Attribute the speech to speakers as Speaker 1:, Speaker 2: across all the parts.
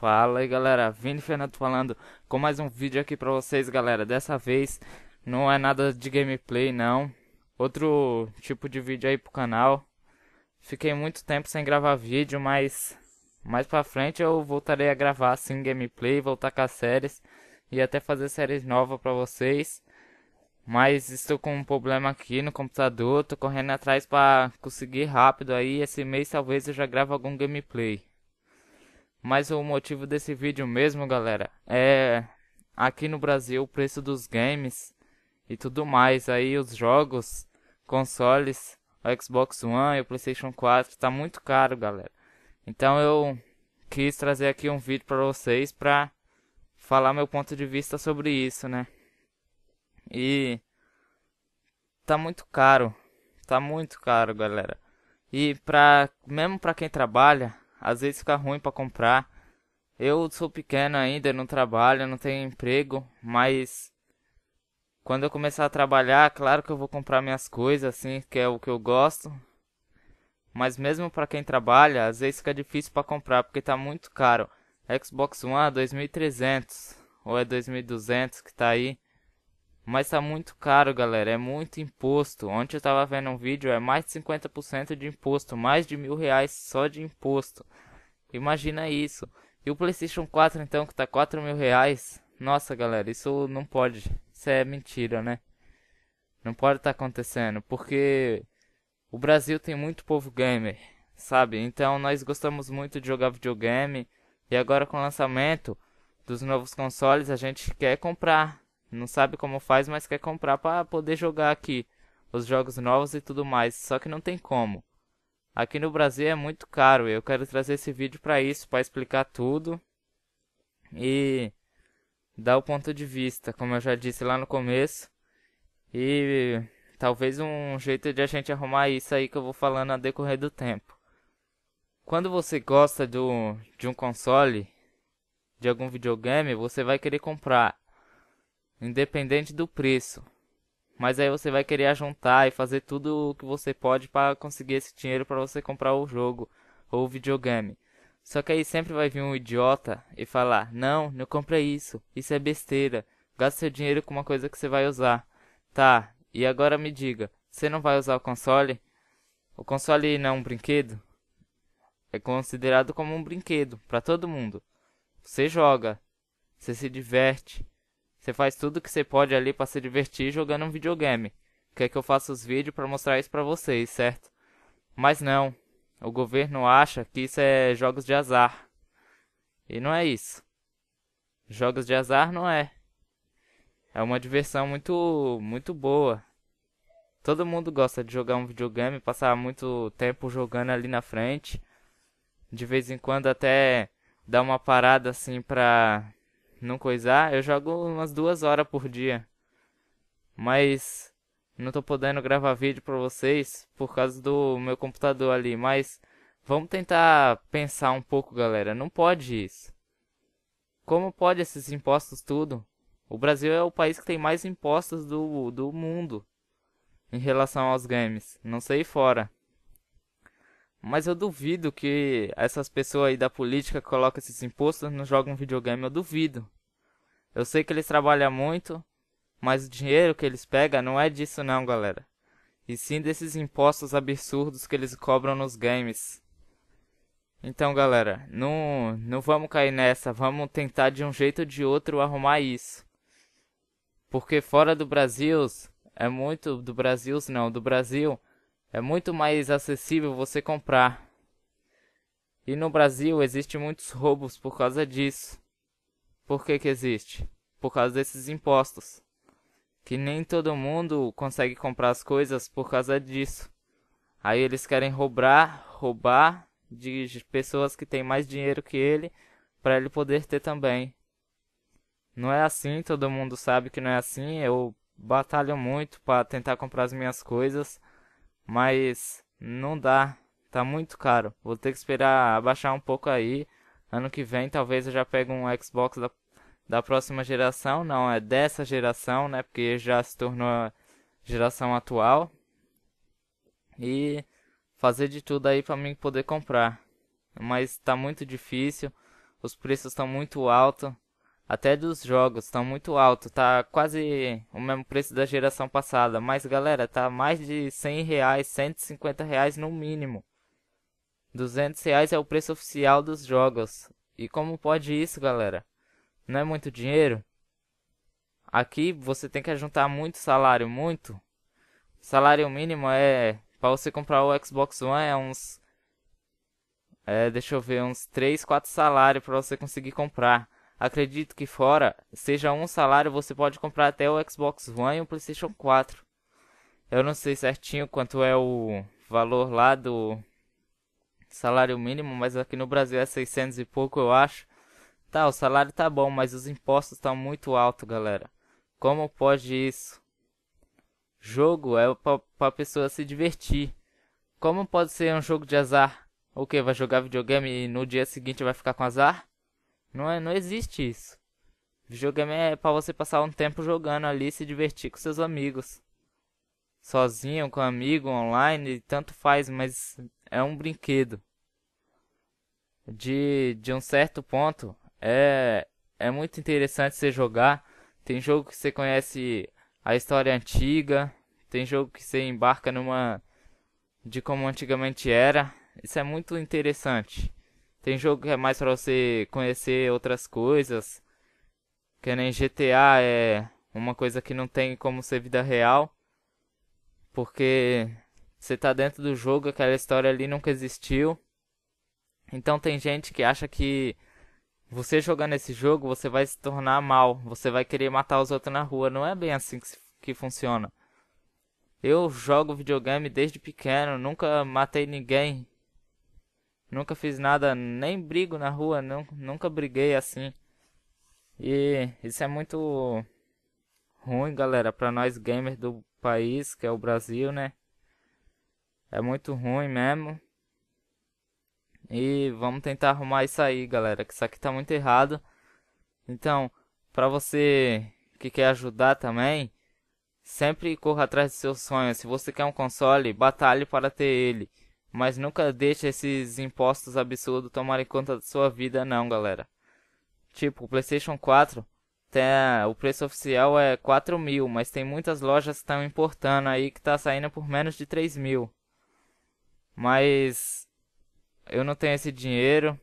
Speaker 1: Fala aí galera, Vini Fernando falando com mais um vídeo aqui pra vocês galera Dessa vez não é nada de gameplay não Outro tipo de vídeo aí pro canal Fiquei muito tempo sem gravar vídeo, mas mais pra frente eu voltarei a gravar sim gameplay Voltar com as séries e até fazer séries novas pra vocês mas estou com um problema aqui no computador, tô correndo atrás para conseguir rápido aí. Esse mês talvez eu já grave algum gameplay. Mas o motivo desse vídeo mesmo, galera, é aqui no Brasil o preço dos games e tudo mais. Aí os jogos, consoles, o Xbox One e o PlayStation 4 tá muito caro, galera. Então eu quis trazer aqui um vídeo para vocês para falar meu ponto de vista sobre isso, né? E tá muito caro, tá muito caro, galera. E pra mesmo para quem trabalha, às vezes fica ruim para comprar. Eu sou pequeno ainda, não trabalho, não tenho emprego, mas quando eu começar a trabalhar, claro que eu vou comprar minhas coisas, assim, que é o que eu gosto. Mas mesmo para quem trabalha, às vezes fica difícil para comprar porque tá muito caro. Xbox One é 2300 ou é 2200 que tá aí. Mas tá muito caro, galera. É muito imposto. Ontem eu tava vendo um vídeo, é mais de 50% de imposto. Mais de mil reais só de imposto. Imagina isso. E o PlayStation 4 então, que tá 4 mil reais. Nossa, galera, isso não pode. Isso é mentira, né? Não pode estar tá acontecendo, porque o Brasil tem muito povo gamer, sabe? Então nós gostamos muito de jogar videogame. E agora com o lançamento dos novos consoles, a gente quer comprar. Não sabe como faz, mas quer comprar para poder jogar aqui os jogos novos e tudo mais. Só que não tem como. Aqui no Brasil é muito caro. Eu quero trazer esse vídeo para isso, para explicar tudo e dar o ponto de vista, como eu já disse lá no começo. E talvez um jeito de a gente arrumar isso aí que eu vou falando a decorrer do tempo. Quando você gosta do, de um console, de algum videogame, você vai querer comprar, independente do preço. Mas aí você vai querer juntar e fazer tudo o que você pode para conseguir esse dinheiro para você comprar o jogo ou o videogame. Só que aí sempre vai vir um idiota e falar: Não, não compra isso, isso é besteira. Gasta seu dinheiro com uma coisa que você vai usar. Tá, e agora me diga: Você não vai usar o console? O console não é um brinquedo? É considerado como um brinquedo para todo mundo. Você joga, você se diverte, você faz tudo que você pode ali para se divertir jogando um videogame. Quer é que eu faça os vídeos para mostrar isso para vocês, certo? Mas não. O governo acha que isso é jogos de azar. E não é isso. Jogos de azar não é. É uma diversão muito muito boa. Todo mundo gosta de jogar um videogame, passar muito tempo jogando ali na frente. De vez em quando até dá uma parada assim pra não coisar, eu jogo umas duas horas por dia. Mas não tô podendo gravar vídeo pra vocês por causa do meu computador ali. Mas vamos tentar pensar um pouco, galera. Não pode isso. Como pode esses impostos tudo? O Brasil é o país que tem mais impostos do, do mundo em relação aos games. Não sei fora. Mas eu duvido que essas pessoas aí da política coloquem esses impostos não jogam videogame, eu duvido. Eu sei que eles trabalham muito, mas o dinheiro que eles pegam não é disso não, galera. E sim desses impostos absurdos que eles cobram nos games. Então, galera, não, não vamos cair nessa. Vamos tentar de um jeito ou de outro arrumar isso. Porque fora do Brasil, é muito do Brasil, não, do Brasil, é muito mais acessível você comprar. E no Brasil existe muitos roubos por causa disso. Por que que existe? Por causa desses impostos. Que nem todo mundo consegue comprar as coisas por causa disso. Aí eles querem roubar, roubar de pessoas que têm mais dinheiro que ele para ele poder ter também. Não é assim, todo mundo sabe que não é assim. Eu batalho muito para tentar comprar as minhas coisas mas não dá, tá muito caro. Vou ter que esperar abaixar um pouco aí. Ano que vem talvez eu já pegue um Xbox da, da próxima geração, não, é dessa geração, né? Porque já se tornou a geração atual. E fazer de tudo aí para mim poder comprar. Mas tá muito difícil, os preços estão muito altos até dos jogos, estão muito alto, tá quase o mesmo preço da geração passada, mas galera, tá mais de 100 reais, 150 reais no mínimo. 200 reais é o preço oficial dos jogos. E como pode isso, galera? Não é muito dinheiro? Aqui você tem que juntar muito salário, muito. Salário mínimo é para você comprar o Xbox One é uns é, deixa eu ver, uns 3, 4 salários para você conseguir comprar. Acredito que fora, seja um salário, você pode comprar até o Xbox One e o PlayStation 4. Eu não sei certinho quanto é o valor lá do salário mínimo, mas aqui no Brasil é 600 e pouco, eu acho. Tá, o salário tá bom, mas os impostos estão tá muito alto, galera. Como pode isso? Jogo é para pessoa se divertir. Como pode ser um jogo de azar? O que vai jogar videogame e no dia seguinte vai ficar com azar? Não, é, não existe isso. Videogame é pra você passar um tempo jogando ali se divertir com seus amigos. Sozinho, com amigo, online, tanto faz, mas é um brinquedo. De, de um certo ponto, é, é muito interessante você jogar. Tem jogo que você conhece a história antiga, tem jogo que você embarca numa. de como antigamente era. Isso é muito interessante. Tem jogo que é mais pra você conhecer outras coisas. Que nem GTA é uma coisa que não tem como ser vida real. Porque você tá dentro do jogo, aquela história ali nunca existiu. Então tem gente que acha que você jogando esse jogo você vai se tornar mal, você vai querer matar os outros na rua. Não é bem assim que, que funciona. Eu jogo videogame desde pequeno, nunca matei ninguém. Nunca fiz nada, nem brigo na rua, não, nunca briguei assim. E isso é muito ruim, galera, para nós gamers do país, que é o Brasil, né? É muito ruim mesmo. E vamos tentar arrumar isso aí, galera, que isso aqui tá muito errado. Então, para você que quer ajudar também, sempre corra atrás dos seus sonhos. Se você quer um console, batalhe para ter ele. Mas nunca deixe esses impostos absurdos tomarem conta da sua vida, não, galera. Tipo, o PlayStation 4, tem, o preço oficial é 4 mil, mas tem muitas lojas que estão importando aí que tá saindo por menos de 3 mil. Mas eu não tenho esse dinheiro,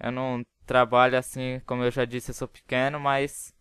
Speaker 1: eu não trabalho assim, como eu já disse, eu sou pequeno, mas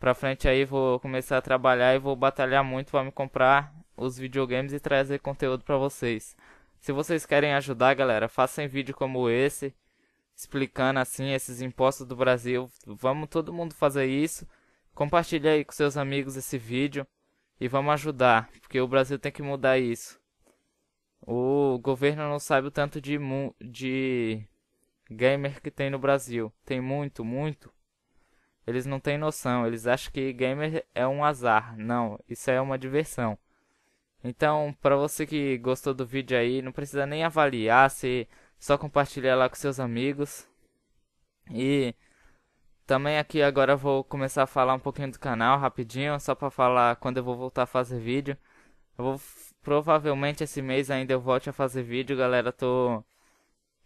Speaker 1: pra frente aí vou começar a trabalhar e vou batalhar muito para me comprar os videogames e trazer conteúdo para vocês. Se vocês querem ajudar, galera, façam vídeo como esse, explicando assim esses impostos do Brasil. Vamos todo mundo fazer isso. Compartilhe aí com seus amigos esse vídeo e vamos ajudar, porque o Brasil tem que mudar isso. O governo não sabe o tanto de, de gamer que tem no Brasil. Tem muito, muito. Eles não têm noção, eles acham que gamer é um azar. Não, isso é uma diversão. Então, para você que gostou do vídeo aí, não precisa nem avaliar, se só compartilhar lá com seus amigos. E também aqui agora eu vou começar a falar um pouquinho do canal rapidinho, só para falar quando eu vou voltar a fazer vídeo. Eu vou provavelmente esse mês ainda eu volte a fazer vídeo, galera, tô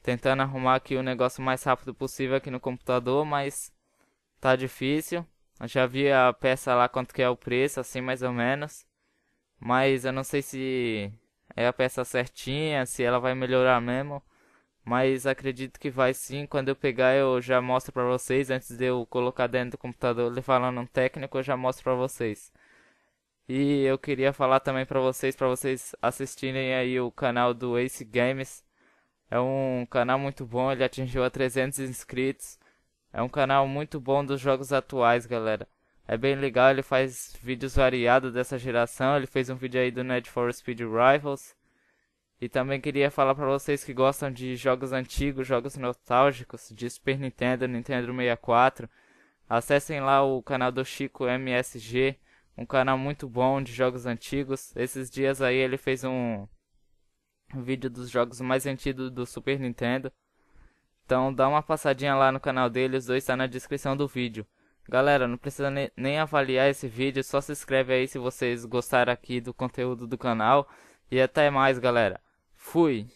Speaker 1: tentando arrumar aqui o negócio mais rápido possível aqui no computador, mas tá difícil. Eu já vi a peça lá quanto que é o preço, assim mais ou menos. Mas eu não sei se é a peça certinha, se ela vai melhorar mesmo. Mas acredito que vai sim. Quando eu pegar, eu já mostro pra vocês. Antes de eu colocar dentro do computador levar lá num técnico, eu já mostro pra vocês. E eu queria falar também pra vocês, pra vocês assistirem aí o canal do Ace Games. É um canal muito bom, ele atingiu a 300 inscritos. É um canal muito bom dos jogos atuais, galera. É bem legal, ele faz vídeos variados dessa geração. Ele fez um vídeo aí do Need for Speed Rivals. E também queria falar para vocês que gostam de jogos antigos, jogos nostálgicos, de Super Nintendo, Nintendo 64. Acessem lá o canal do Chico MSG, um canal muito bom de jogos antigos. Esses dias aí ele fez um vídeo dos jogos mais antigos do Super Nintendo. Então dá uma passadinha lá no canal dele, os dois estão tá na descrição do vídeo. Galera, não precisa ne nem avaliar esse vídeo, só se inscreve aí se vocês gostaram aqui do conteúdo do canal. E até mais, galera. Fui!